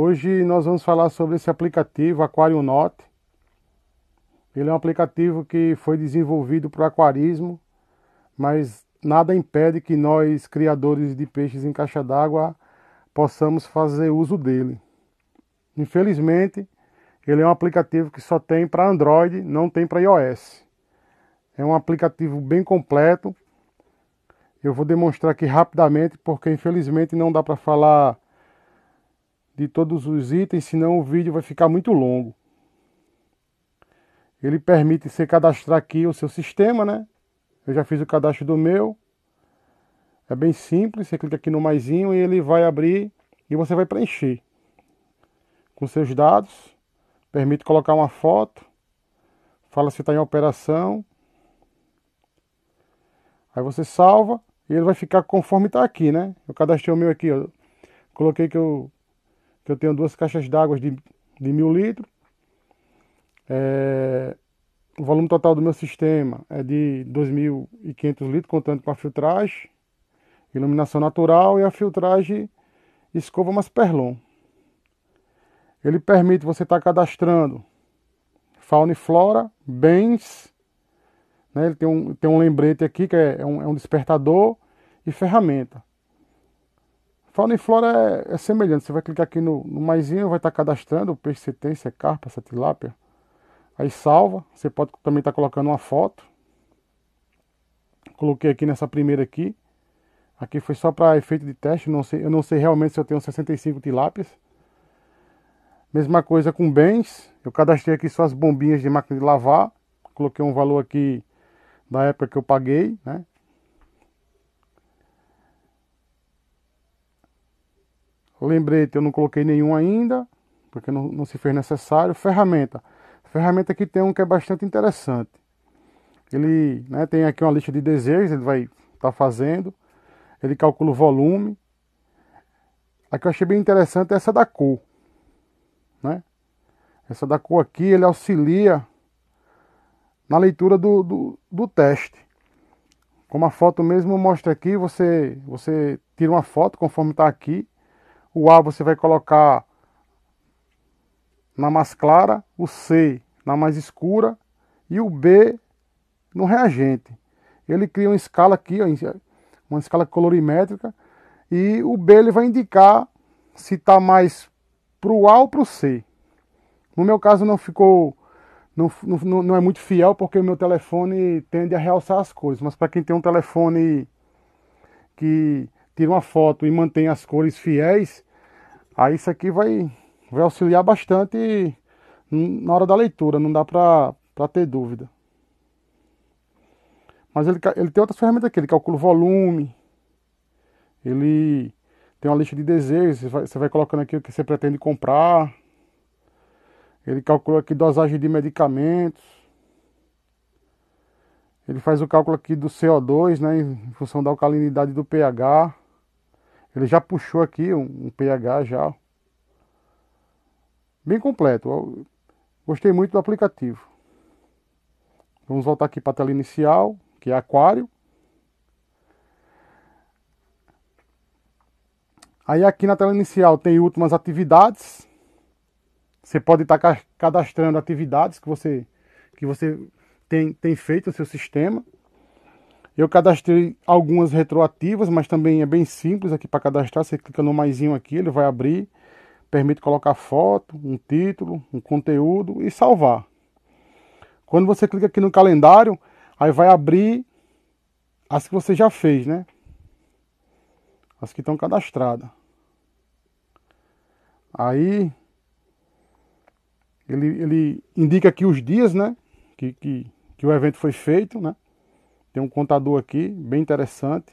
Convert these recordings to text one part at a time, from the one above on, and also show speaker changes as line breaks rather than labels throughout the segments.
Hoje nós vamos falar sobre esse aplicativo Aquarium Note. Ele é um aplicativo que foi desenvolvido para o aquarismo, mas nada impede que nós, criadores de peixes em caixa d'água, possamos fazer uso dele. Infelizmente, ele é um aplicativo que só tem para Android, não tem para iOS. É um aplicativo bem completo. Eu vou demonstrar aqui rapidamente, porque infelizmente não dá para falar de todos os itens, senão o vídeo vai ficar muito longo. Ele permite você cadastrar aqui o seu sistema, né? Eu já fiz o cadastro do meu. É bem simples, você clica aqui no maisinho e ele vai abrir e você vai preencher com seus dados. Permite colocar uma foto. Fala se está em operação. Aí você salva e ele vai ficar conforme está aqui, né? Eu cadastrei o meu aqui, ó. Coloquei que eu que eu tenho duas caixas d'água de, de mil litros. É, o volume total do meu sistema é de 2.500 litros, contando com a filtragem, iluminação natural e a filtragem escova perlon. Ele permite você estar tá cadastrando fauna e flora, bens. Né? Ele tem um, tem um lembrete aqui que é, é, um, é um despertador e ferramenta. Fauna e flora é, é, semelhante. Você vai clicar aqui no, no maisinho, vai estar tá cadastrando o peixe que você tem, se é carpa, se é tilápia. Aí salva. Você pode também estar tá colocando uma foto. Coloquei aqui nessa primeira aqui. Aqui foi só para efeito de teste. Não sei, eu não sei realmente se eu tenho 65 tilápias. Mesma coisa com bens. Eu cadastrei aqui só as bombinhas de máquina de lavar. Coloquei um valor aqui da época que eu paguei, né? Lembrete, eu não coloquei nenhum ainda, porque não, não, se fez necessário. Ferramenta. Ferramenta aqui tem um que é bastante interessante. Ele né, tem aqui uma lista de desejos, ele vai estar tá fazendo. Ele calcula o volume. A que eu achei bem interessante é essa da cor. Né? Essa da cor aqui, ele auxilia na leitura do, do, do, teste. Como a foto mesmo mostra aqui, você, você tira uma foto conforme está aqui. O A você vai colocar na mais clara, o C na mais escura e o B no reagente. Ele cria uma escala aqui, uma escala colorimétrica, e o B ele vai indicar se está mais para o A ou para o C. No meu caso não ficou, não, não, não é muito fiel porque o meu telefone tende a realçar as coisas, mas para quem tem um telefone que tira uma foto e mantém as cores fiéis, aí isso aqui vai, vai auxiliar bastante na hora da leitura, não dá para ter dúvida. Mas ele, ele tem outras ferramentas aqui, ele calcula o volume, ele tem uma lista de desejos, você vai, você vai colocando aqui o que você pretende comprar, ele calcula aqui dosagem de medicamentos, ele faz o cálculo aqui do CO2, né, em função da alcalinidade do pH, ele já puxou aqui um, um PH já. Bem completo. Gostei muito do aplicativo. Vamos voltar aqui para a tela inicial, que é aquário. Aí aqui na tela inicial tem últimas atividades. Você pode estar cadastrando atividades que você, que você tem, tem feito no seu sistema. Eu cadastrei algumas retroativas, mas também é bem simples aqui para cadastrar. Você clica no maisinho aqui, ele vai abrir, permite colocar foto, um título, um conteúdo e salvar. Quando você clica aqui no calendário, aí vai abrir as que você já fez, né? As que estão cadastradas. Aí ele, ele indica aqui os dias, né? Que, que, que o evento foi feito, né? Tem um contador aqui, bem interessante.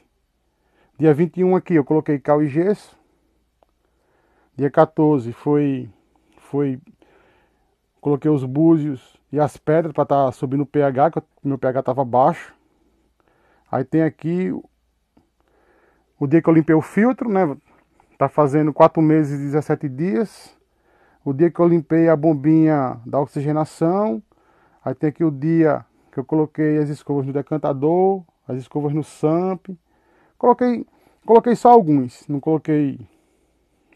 Dia 21 aqui eu coloquei cal e gesso. Dia 14 foi foi coloquei os búzios e as pedras para estar tá subindo o pH, que meu pH estava baixo. Aí tem aqui o dia que eu limpei o filtro, né? Tá fazendo 4 meses e 17 dias. O dia que eu limpei a bombinha da oxigenação. Aí tem aqui o dia que eu coloquei as escovas no decantador, as escovas no SAMP. Coloquei, coloquei só alguns, não coloquei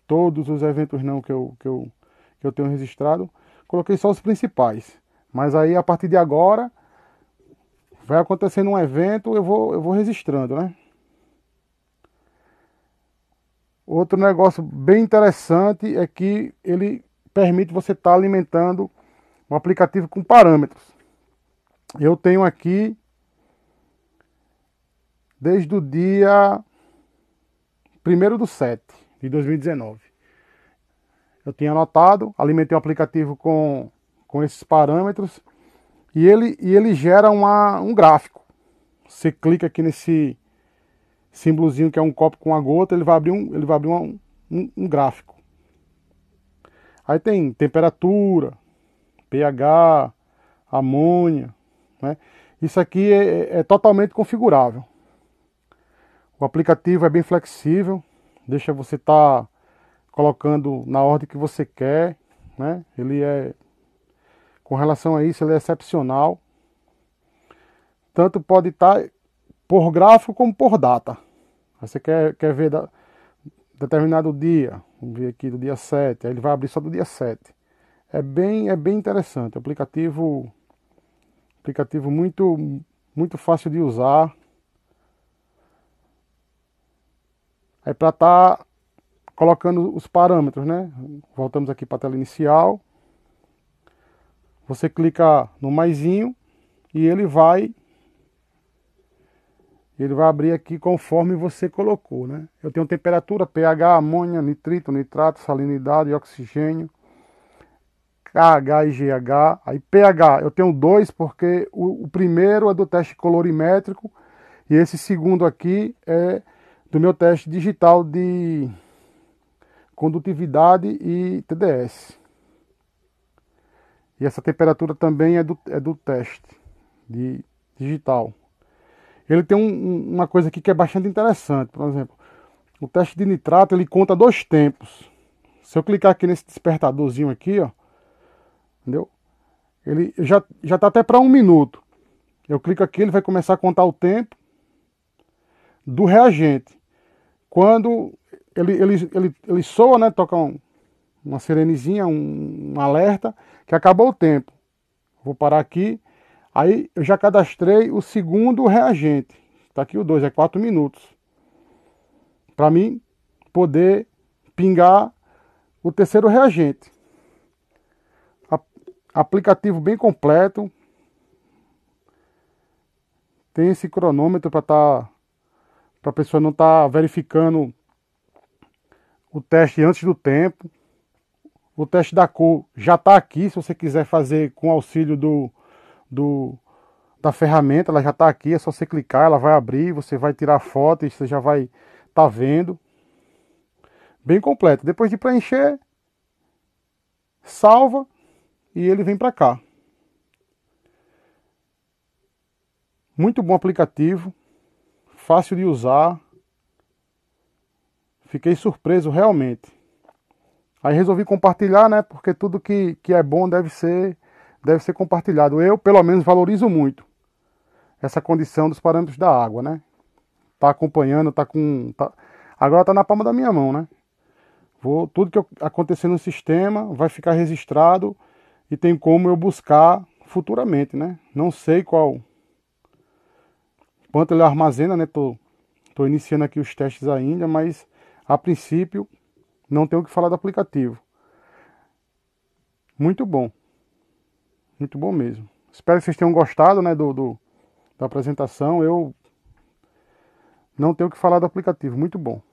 todos os eventos não que eu, que eu, que eu tenho registrado. Coloquei só os principais. Mas aí a partir de agora vai acontecendo um evento, eu vou, eu vou registrando, né? Outro negócio bem interessante é que ele permite você estar tá alimentando o aplicativo com parâmetros eu tenho aqui desde o dia 1 do 7 de 2019. Eu tinha anotado, alimentei o aplicativo com, com esses parâmetros e ele, e ele gera uma, um gráfico. Você clica aqui nesse símbolozinho que é um copo com uma gota, ele vai abrir um, ele vai abrir uma, um, um gráfico. Aí tem temperatura, pH, amônia, né? Isso aqui é, é, é totalmente configurável. O aplicativo é bem flexível, deixa você estar tá colocando na ordem que você quer. Né? Ele é, com relação a isso, ele é excepcional. Tanto pode estar tá por gráfico como por data. Você quer, quer ver da, determinado dia, vamos ver aqui do dia 7, aí ele vai abrir só do dia 7. É bem, é bem interessante, o aplicativo Aplicativo muito, muito fácil de usar. Aí é para estar tá colocando os parâmetros, né? Voltamos aqui para a tela inicial. Você clica no maisinho e ele vai ele vai abrir aqui conforme você colocou, né? Eu tenho temperatura, pH, amônia, nitrito, nitrato, salinidade, oxigênio, KH e GH. Aí PH, eu tenho dois porque o, o primeiro é do teste colorimétrico e esse segundo aqui é do meu teste digital de condutividade e TDS. E essa temperatura também é do, é do teste de digital. Ele tem um, uma coisa aqui que é bastante interessante. Por exemplo, o teste de nitrato ele conta dois tempos. Se eu clicar aqui nesse despertadorzinho aqui, ó, Entendeu? Ele já já está até para um minuto. Eu clico aqui, ele vai começar a contar o tempo do reagente. Quando ele, ele, ele, ele soa, né? Toca um, uma sirenezinha, um, um, alerta, que acabou o tempo. Vou parar aqui. Aí eu já cadastrei o segundo reagente. Está aqui o 2, é 4 minutos. Para mim poder pingar o terceiro reagente. Aplicativo bem completo. Tem esse cronômetro para tá, para a pessoa não estar tá verificando o teste antes do tempo. O teste da cor já está aqui, se você quiser fazer com auxílio do, do da ferramenta, ela já está aqui, é só você clicar, ela vai abrir, você vai tirar foto e você já vai estar tá vendo. Bem completo. Depois de preencher, salva e ele vem para cá. Muito bom aplicativo, fácil de usar. Fiquei surpreso realmente. Aí resolvi compartilhar, né? Porque tudo que, que é bom deve ser, deve ser compartilhado. Eu, pelo menos, valorizo muito essa condição dos parâmetros da água, né? Tá acompanhando, tá com. Tá... Agora tá na palma da minha mão, né? Vou, tudo que acontecer no sistema vai ficar registrado e tem como eu buscar futuramente, né? Não sei qual quanto ele armazena, né? Tô, tô iniciando aqui os testes ainda, mas a princípio não tenho o que falar do aplicativo. Muito bom. Muito bom mesmo. Espero que vocês tenham gostado, né, do, do da apresentação. Eu não tenho o que falar do aplicativo, muito bom.